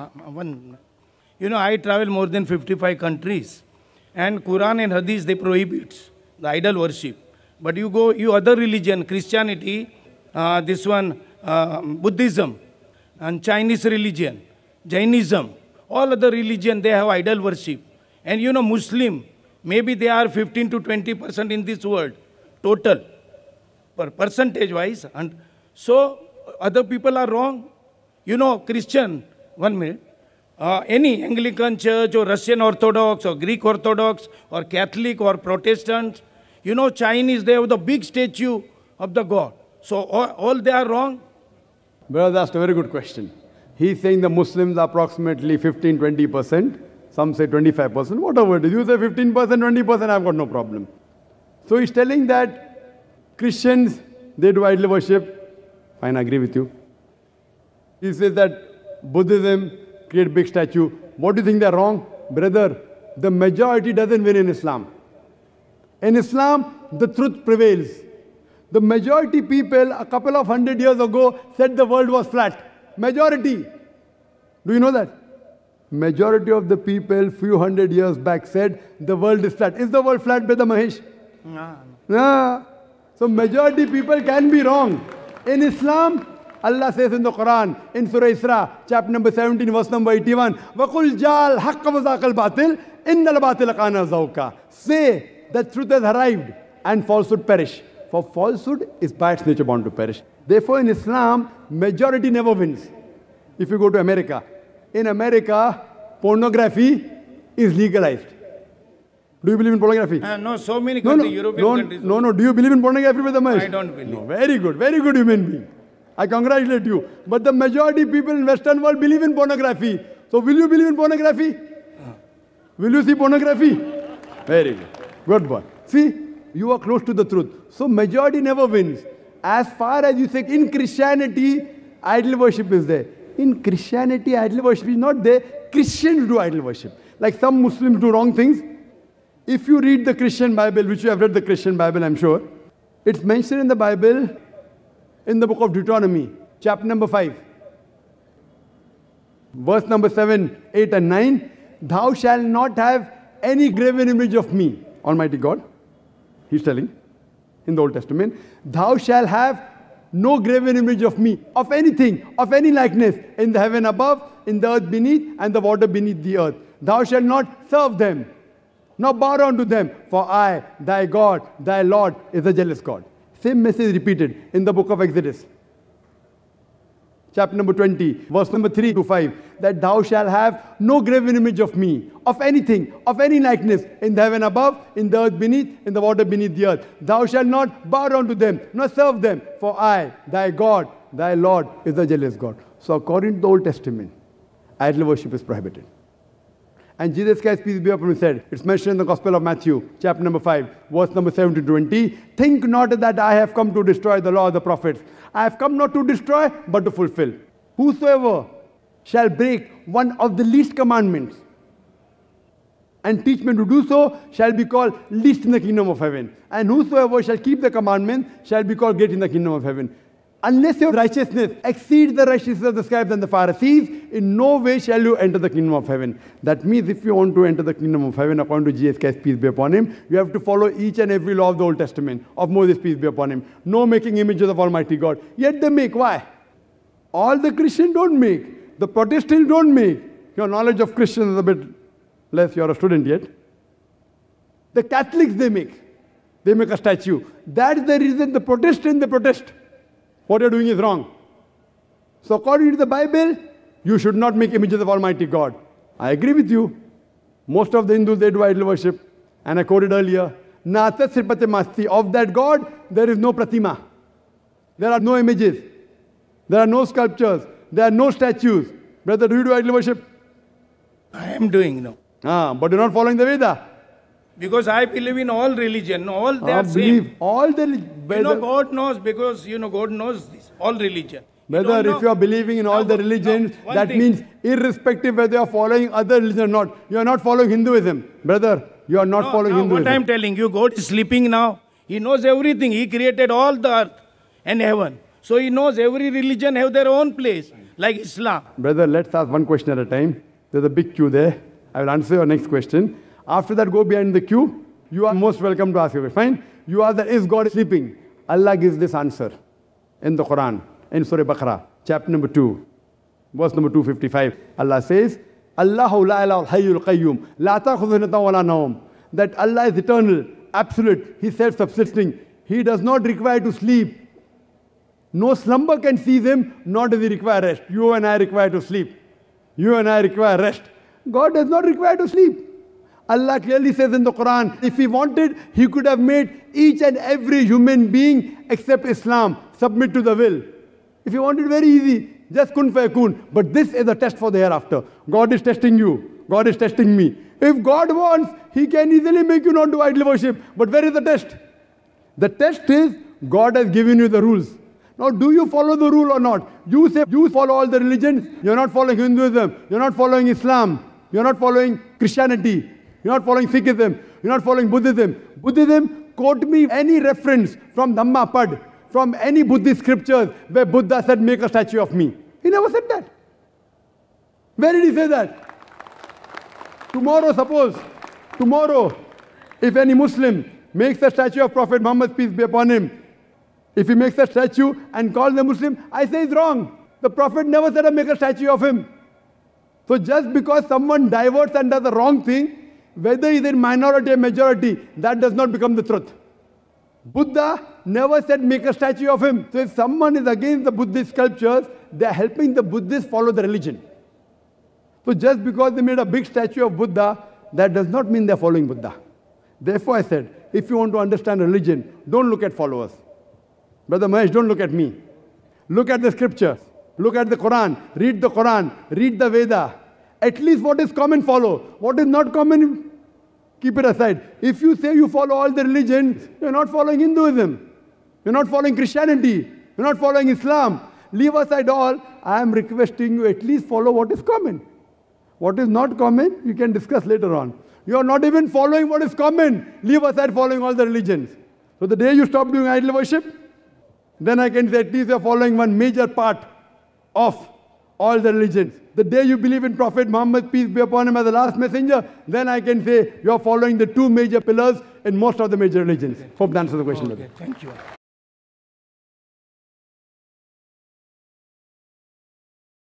Uh, uh, one, you know, I travel more than 55 countries, and Quran and Hadith they prohibit the idol worship. But you go, you other religion, Christianity, uh, this one, uh, Buddhism, and Chinese religion, Jainism, all other religion they have idol worship. And you know, Muslim, maybe they are 15 to 20 percent in this world, total, per percentage wise. And so other people are wrong. You know, Christian, one minute. Uh, any Anglican church or Russian Orthodox or Greek Orthodox or Catholic or Protestant, you know, Chinese, they have the big statue of the God. So all, all they are wrong? Brother asked a very good question. He's saying the Muslims are approximately 15, 20%. Some say 25%, whatever it is. You say 15%, 20%, I've got no problem. So he's telling that Christians, they do idol worship. Fine, I agree with you. He says that Buddhism, create big statue. What do you think they're wrong? Brother, the majority doesn't win in Islam. In Islam, the truth prevails. The majority people a couple of hundred years ago said the world was flat. Majority. Do you know that? Majority of the people few hundred years back said the world is flat. Is the world flat, Brother Mahesh? No. Nah. So majority people can be wrong. In Islam, Allah says in the Quran, in Surah Isra, chapter number 17, verse number 81, وَقُلْ جَالْ حَقَّ وَزَاقَ الْبَاطِلِ إِنَّ الْبَاطِلَ قَانَ زَوْكَ Say, that truth has arrived and falsehood perish. For falsehood is by its nature bound to perish. Therefore, in Islam, majority never wins. If you go to America, in America, pornography is legalized. Do you believe in pornography? Uh, no, so many no, no, European no, countries. No, no, do you believe in pornography, Brother Mahesh? I don't believe. No, very good, very good human being. I congratulate you. But the majority people in Western world believe in pornography. So will you believe in pornography? Will you see pornography? Very good. Good boy. See, you are close to the truth. So majority never wins. As far as you say, in Christianity, idol worship is there. In Christianity, idol worship is not there. Christians do idol worship. Like some Muslims do wrong things. If you read the Christian Bible, which you have read the Christian Bible, I'm sure, it's mentioned in the Bible in the book of Deuteronomy, chapter number 5, verse number 7, 8, and 9 Thou shalt not have any graven image of me, Almighty God. He's telling in the Old Testament, Thou shalt have no graven image of me, of anything, of any likeness, in the heaven above, in the earth beneath, and the water beneath the earth. Thou shalt not serve them, nor bow down to them, for I, thy God, thy Lord, is a jealous God. Same message repeated in the book of Exodus. Chapter number 20, verse number 3 to 5 that thou shalt have no graven image of me, of anything, of any likeness, in the heaven above, in the earth beneath, in the water beneath the earth. Thou shalt not bow down to them, nor serve them, for I, thy God, thy Lord, is a jealous God. So, according to the Old Testament, idol worship is prohibited. And Jesus Christ, peace be upon him, said, it's mentioned in the Gospel of Matthew, chapter number 5, verse number 7 to 20. Think not that I have come to destroy the law of the prophets. I have come not to destroy, but to fulfill. Whosoever shall break one of the least commandments and teach men to do so shall be called least in the kingdom of heaven. And whosoever shall keep the commandment shall be called great in the kingdom of heaven. Unless your righteousness exceeds the righteousness of the scribes and the Pharisees, in no way shall you enter the kingdom of heaven. That means if you want to enter the kingdom of heaven, according to Jesus Christ, peace be upon him, you have to follow each and every law of the Old Testament, of Moses, peace be upon him. No making images of Almighty God. Yet they make. Why? All the Christians don't make. The Protestants don't make. Your knowledge of Christians is a bit less. You're a student yet. The Catholics, they make. They make a statue. That's the reason the Protestants, they protest. What you're doing is wrong. So, according to the Bible, you should not make images of Almighty God. I agree with you. Most of the Hindus, they do idol worship. And I quoted earlier, Natat Sirpate Masti. Of that God, there is no Pratima. There are no images. There are no sculptures. There are no statues. Brother, do you do idol worship? I am doing, no. Ah, but you're not following the Veda because I believe in all religion, all they are believe same. all the you know God knows because you know God knows this, all religion. Whether you if you are believing in all no, the religions, no, that thing. means irrespective whether you are following other religion or not, you are not following Hinduism, brother. You are not no, following Hinduism. What I am telling you, God is sleeping now. He knows everything. He created all the earth and heaven. So he knows every religion have their own place, like Islam. Brother, let's ask one question at a time. There's a big queue there. I will answer your next question. After that, go behind the queue. You are most welcome to ask your Fine. You are that, is God sleeping? Allah gives this answer in the Quran, in Surah Baqarah, chapter number 2, verse number 255. Allah says, Allahu la ilaha hayyul qayyum, la ta'khudhu wa la nawm. That Allah is eternal, absolute, He self-subsisting. He does not require to sleep. No slumber can seize Him, nor does He require rest. You and I require to sleep. You and I require rest. God does not require to sleep. Allah clearly says in the Quran, if He wanted, He could have made each and every human being except Islam submit to the will. If He wanted, very easy. Just kun fayakun. But this is a test for the hereafter. God is testing you. God is testing me. If God wants, He can easily make you not do idol worship. But where is the test? The test is God has given you the rules. Now, do you follow the rule or not? You say you follow all the religions. You're not following Hinduism. You're not following Islam. You're not following Christianity. You're not following Sikhism. You're not following Buddhism. Buddhism, quote me any reference from Dhammapad, from any Buddhist scriptures where Buddha said, make a statue of me. He never said that. Where did he say that? Tomorrow, suppose, tomorrow, if any Muslim makes a statue of Prophet Muhammad, peace be upon him, if he makes a statue and calls the Muslim, I say it's wrong. The Prophet never said I make a statue of him. So just because someone diverts and does the wrong thing, whether it is in minority or majority, that does not become the truth. Buddha never said make a statue of him. So if someone is against the Buddhist sculptures, they're helping the Buddhists follow the religion. So just because they made a big statue of Buddha, that does not mean they're following Buddha. Therefore, I said, if you want to understand religion, don't look at followers. Brother Mahesh, don't look at me. Look at the scriptures. Look at the Quran. Read the Quran. Read the Veda. At least what is common, follow. What is not common, Keep it aside. If you say you follow all the religions, you're not following Hinduism. You're not following Christianity. You're not following Islam. Leave aside all. I am requesting you at least follow what is common. What is not common, you can discuss later on. You are not even following what is common. Leave aside following all the religions. So the day you stop doing idol worship, then I can say at least you are following one major part of all the religions. The day you believe in Prophet Muhammad, peace be upon him, as the last messenger, then I can say you are following the two major pillars in most of the major religions. Hope that answers the question. Okay, thank you.